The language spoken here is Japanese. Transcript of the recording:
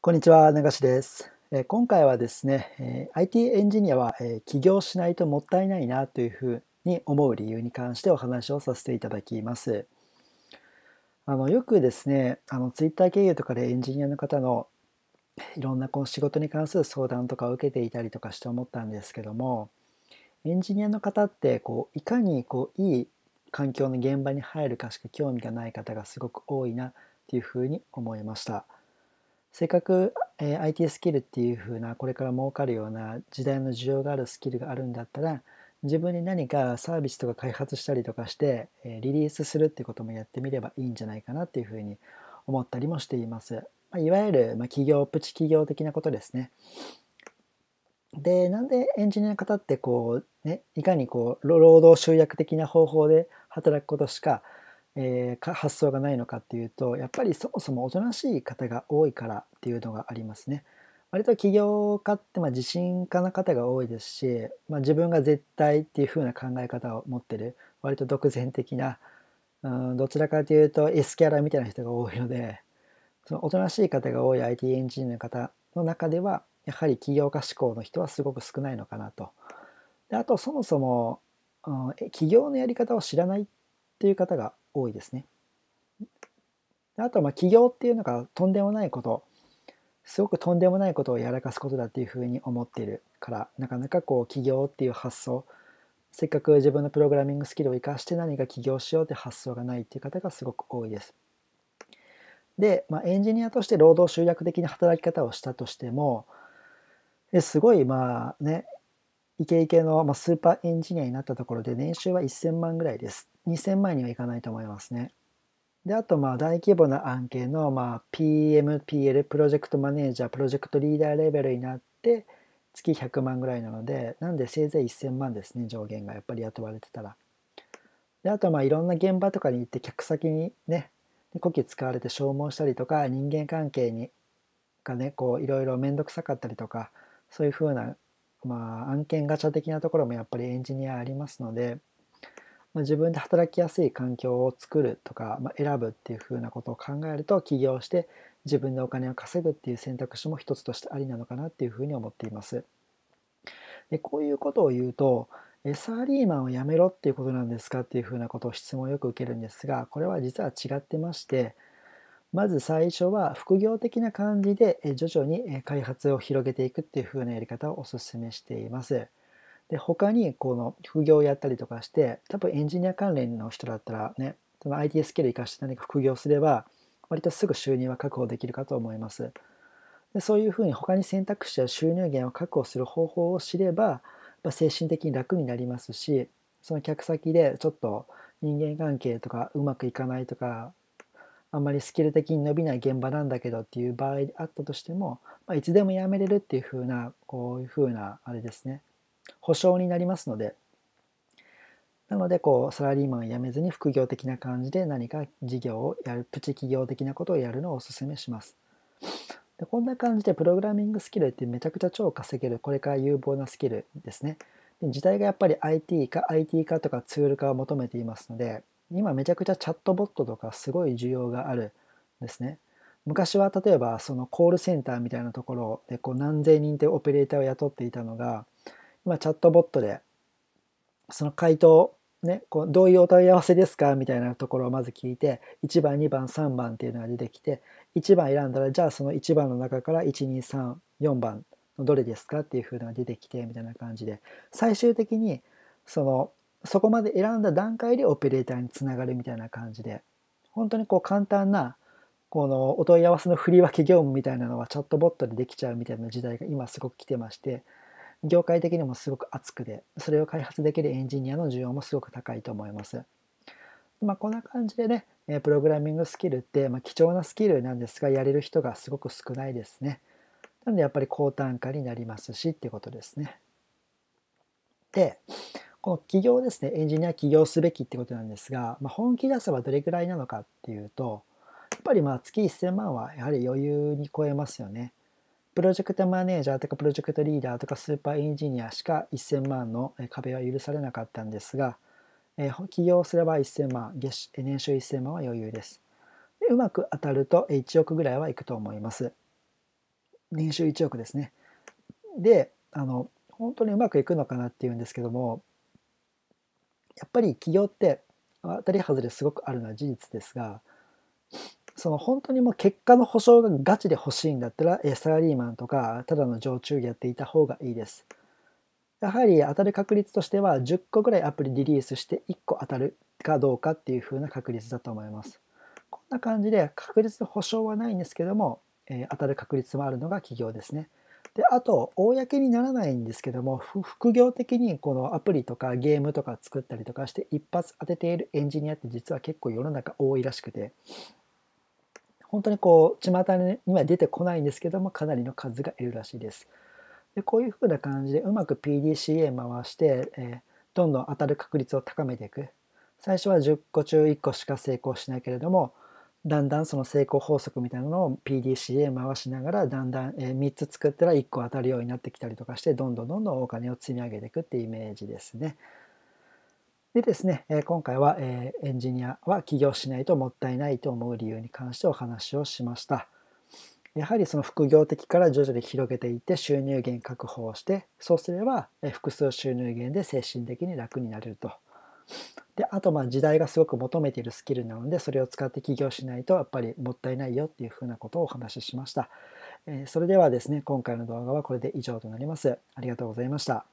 こんにちは、流しです。今回はですね、IT エンジニアは起業しないともったいないなというふうに思う理由に関してお話をさせていただきます。あのよくですね、あの Twitter 経由とかでエンジニアの方のいろんなこう仕事に関する相談とかを受けていたりとかして思ったんですけども、エンジニアの方ってこういかにこういい環境の現場に入るかしか興味がない方がすごく多いなというふうに思いました。せっかく、えー、IT スキルっていう風なこれから儲かるような時代の需要があるスキルがあるんだったら自分に何かサービスとか開発したりとかして、えー、リリースするっていうこともやってみればいいんじゃないかなっていう風に思ったりもしています。まあ、いわゆる、まあ、企業プチ企業的なことですね。でなんでエンジニアの方ってこう、ね、いかにこう労働集約的な方法で働くことしかえー、発想がないのかっていうとやっぱりそもそもおとなしい方が多いからっていうのがありますね。割と起業家ってまあ自信家な方が多いですし、まあ、自分が絶対っていう風な考え方を持ってる割と独善的な、うん、どちらかというと S キャラみたいな人が多いのでそのおとなしい方が多い IT エンジニアの方の中ではやはり起業家志向の人はすごく少ないのかなと。であとそもそも、うん、起業のやり方を知らないっていう方が多いですね。あとはまあ起業っていうのがとんでもないことすごくとんでもないことをやらかすことだっていうふうに思っているからなかなかこう起業っていう発想せっかく自分のプログラミングスキルを生かして何か起業しようって発想がないっていう方がすごく多いです。で、まあ、エンジニアとして労働集約的な働き方をしたとしてもすごいまあねイケイケの、まあ、スーパーエンジニアになったところで年収は1000万ぐらいです。2000万にはいかないと思いますね。で、あとまあ大規模な案件の、まあ、PMPL、プロジェクトマネージャー、プロジェクトリーダーレベルになって月100万ぐらいなので、なんでせいぜい1000万ですね、上限がやっぱり雇われてたら。で、あとまあいろんな現場とかに行って客先にね、こき使われて消耗したりとか、人間関係にがね、こういろいろ面倒くさかったりとか、そういうふうなまあ、案件ガチャ的なところもやっぱりエンジニアありますので、まあ、自分で働きやすい環境を作るとか、まあ、選ぶっていうふうなことを考えると起業して自分でお金を稼ぐっていう選択肢も一つとしてありなのかなっていうふうに思っています。でこういうことを言うとサーリーマンを辞めろっていうことなんですかっていうふうなことを質問をよく受けるんですがこれは実は違ってましてまず最初は副業的な感じで徐々に開発を広げていくっていう風なやり方をお勧めしています。で他にこの副業をやったりとかして多分エンジニア関連の人だったらねその IT スキル生かして何か副業すれば割とすぐ収入は確保できるかと思います。でそういうふうに他に選択肢や収入源を確保する方法を知れば、まあ、精神的に楽になりますしその客先でちょっと人間関係とかうまくいかないとかあんまりスキル的に伸びない現場なんだけどっていう場合であったとしても、まあ、いつでも辞めれるっていうふうなこういうふうなあれですね保証になりますのでなのでこうサラリーマンを辞めずに副業的な感じで何か事業をやるプチ企業的なことをやるのをおすすめします。でこんな感じでプログラミングスキルってめちゃくちゃ超稼げるこれから有望なスキルですね。で時代がやっぱり IT か IT 化とかツール化を求めていますので今めちゃくちゃチャットボットとかすごい需要があるんですね。昔は例えばそのコールセンターみたいなところでこう何千人ってオペレーターを雇っていたのが今チャットボットでその回答ね、こうどういうお問い合わせですかみたいなところをまず聞いて1番2番3番っていうのが出てきて1番選んだらじゃあその1番の中から1234番のどれですかっていう風なのが出てきてみたいな感じで最終的にそのそこまで選んだ段階でオペレーターにつながるみたいな感じで本当にこう簡単なこのお問い合わせの振り分け業務みたいなのはチャットボットでできちゃうみたいな時代が今すごく来てまして業界的にもすごく熱くでそれを開発できるエンジニアの需要もすごく高いと思います。まあ、こんな感じでねプログラミングスキルって、まあ、貴重なスキルなんですがやれる人がすごく少ないですね。なのでやっぱり高単価になりますしってことですね。で、こう起業ですね、エンジニア起業すべきってことなんですが、まあ、本気出せばどれくらいなのかっていうと、やっぱりまあ月1000万はやはり余裕に超えますよね。プロジェクトマネージャーとかプロジェクトリーダーとかスーパーエンジニアしか1000万の壁は許されなかったんですが、えー、起業すれば1000万月、年収1000万は余裕です。でうまく当たると1億ぐらいはいくと思います。年収1億ですね。で、あの、本当にうまくいくのかなっていうんですけどもやっぱり起業って当たり外れすごくあるのは事実ですがその本当にもう結果の保証がガチで欲しいんだったらサラリーマンとかただの常駐やっていた方がいいです。やはり当たる確率としては10個ぐらいアプリリリースして1個当たるかどうかっていう風な確率だと思います。こんな感じで確率保証はないんですけども、え当たる確率もあるのが起業ですね。で、あと、公にならないんですけども、副業的にこのアプリとかゲームとか作ったりとかして一発当てているエンジニアって実は結構世の中多いらしくて、本当にこう、巷には出てこないんですけども、かなりの数がいるらしいです。でこういう風な感じでうまく PDCA 回して、えー、どんどん当たる確率を高めていく。最初は10個中1個しか成功しないけれども、だんだんその成功法則みたいなのを PDCA 回しながらだんだん、え3つ作ったら1個当たるようになってきたりとかしてどんどんどんどんお金を積み上げていくっていうイメージですね。でですね、え今回は、えエンジニアは起業しないともったいないと思う理由に関してお話をしました。やはりその副業的から徐々に広げていって収入源確保をしてそうすれば複数収入源で精神的に楽になれると。であとまあ時代がすごく求めているスキルなのでそれを使って起業しないとやっぱりもったいないよっていうふうなことをお話ししました。えそれではですね今回の動画はこれで以上となります。ありがとうございました。